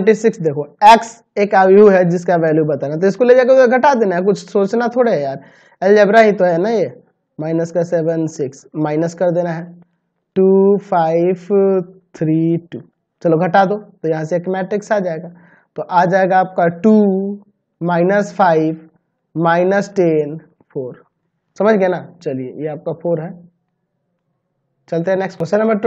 26 देखो x एक आयु है जिसका वैल्यू बताना तो इसको ले जाकर घटा देना है कुछ सोचना थोड़ा है यार एलजेब्रा ही तो है ना ये माइनस का सेवन सिक्स माइनस कर देना है टू फाइव थ्री टू चलो घटा दो तो यहाँ से एक मैट्रिक्स आ जाएगा तो आ जाएगा आपका two minus five minus ten four समझ गए ना चलिए ये आपका फोर है चलते हैं नेक्स्ट क्वेश्चन नंबर